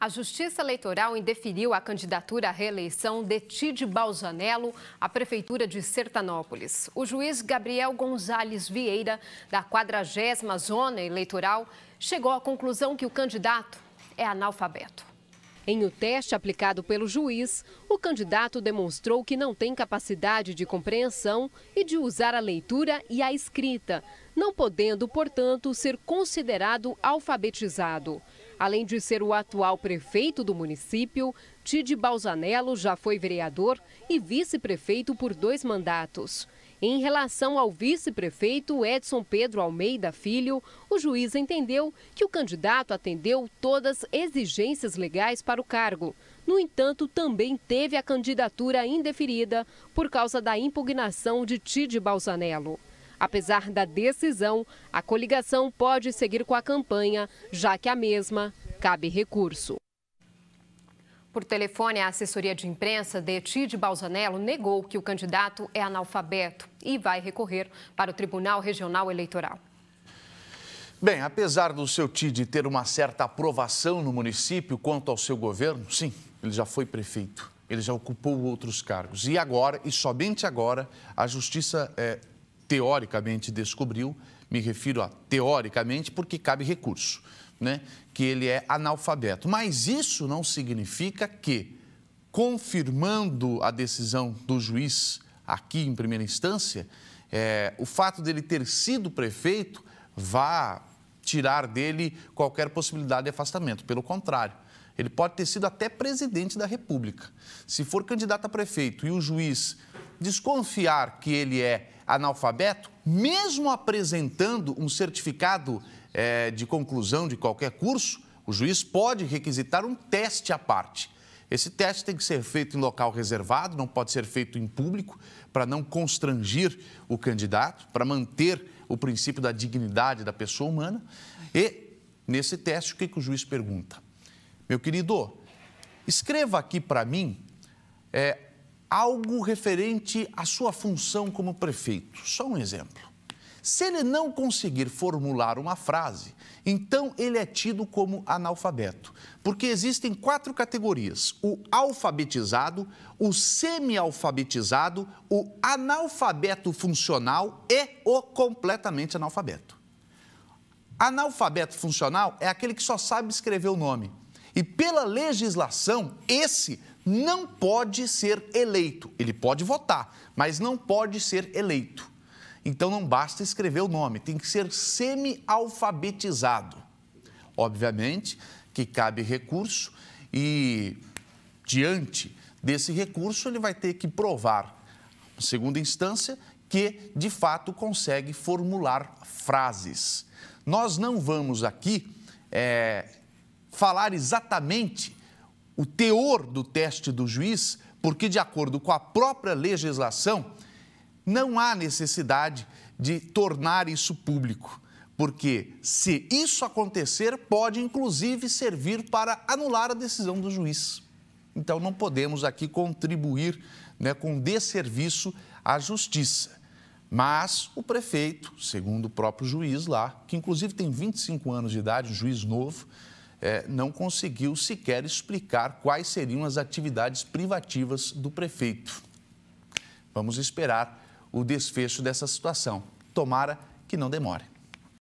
A Justiça Eleitoral indeferiu a candidatura à reeleição de Tide Balzanello à Prefeitura de Sertanópolis. O juiz Gabriel Gonzalez Vieira, da 40 Zona Eleitoral, chegou à conclusão que o candidato é analfabeto. Em o teste aplicado pelo juiz, o candidato demonstrou que não tem capacidade de compreensão e de usar a leitura e a escrita, não podendo, portanto, ser considerado alfabetizado. Além de ser o atual prefeito do município, Tide Balzanello já foi vereador e vice-prefeito por dois mandatos. Em relação ao vice-prefeito Edson Pedro Almeida Filho, o juiz entendeu que o candidato atendeu todas as exigências legais para o cargo. No entanto, também teve a candidatura indeferida por causa da impugnação de Tide Balzanello. Apesar da decisão, a coligação pode seguir com a campanha, já que a mesma cabe recurso. Por telefone, a assessoria de imprensa de Tide Balzanello negou que o candidato é analfabeto e vai recorrer para o Tribunal Regional Eleitoral. Bem, apesar do seu Tide ter uma certa aprovação no município quanto ao seu governo, sim, ele já foi prefeito, ele já ocupou outros cargos. E agora, e somente agora, a Justiça é, teoricamente descobriu, me refiro a teoricamente porque cabe recurso, né? que ele é analfabeto. Mas isso não significa que, confirmando a decisão do juiz aqui em primeira instância, é, o fato dele ter sido prefeito vá tirar dele qualquer possibilidade de afastamento. Pelo contrário, ele pode ter sido até presidente da República. Se for candidato a prefeito e o juiz desconfiar que ele é analfabeto, mesmo apresentando um certificado é, de conclusão de qualquer curso, o juiz pode requisitar um teste à parte. Esse teste tem que ser feito em local reservado, não pode ser feito em público, para não constrangir o candidato, para manter o princípio da dignidade da pessoa humana. E, nesse teste, o que, que o juiz pergunta? Meu querido, escreva aqui para mim é, algo referente à sua função como prefeito. Só um exemplo. Se ele não conseguir formular uma frase, então ele é tido como analfabeto, porque existem quatro categorias: o alfabetizado, o semi-alfabetizado, o analfabeto funcional e o completamente analfabeto. Analfabeto funcional é aquele que só sabe escrever o nome e pela legislação, esse não pode ser eleito. Ele pode votar, mas não pode ser eleito. Então não basta escrever o nome, tem que ser semi-alfabetizado. Obviamente que cabe recurso e, diante desse recurso, ele vai ter que provar, em segunda instância, que de fato consegue formular frases. Nós não vamos aqui é, falar exatamente o teor do teste do juiz, porque, de acordo com a própria legislação, não há necessidade de tornar isso público. Porque, se isso acontecer, pode inclusive servir para anular a decisão do juiz. Então, não podemos aqui contribuir né, com desserviço à justiça. Mas o prefeito, segundo o próprio juiz lá, que inclusive tem 25 anos de idade, um juiz novo, é, não conseguiu sequer explicar quais seriam as atividades privativas do prefeito. Vamos esperar o desfecho dessa situação. Tomara que não demore.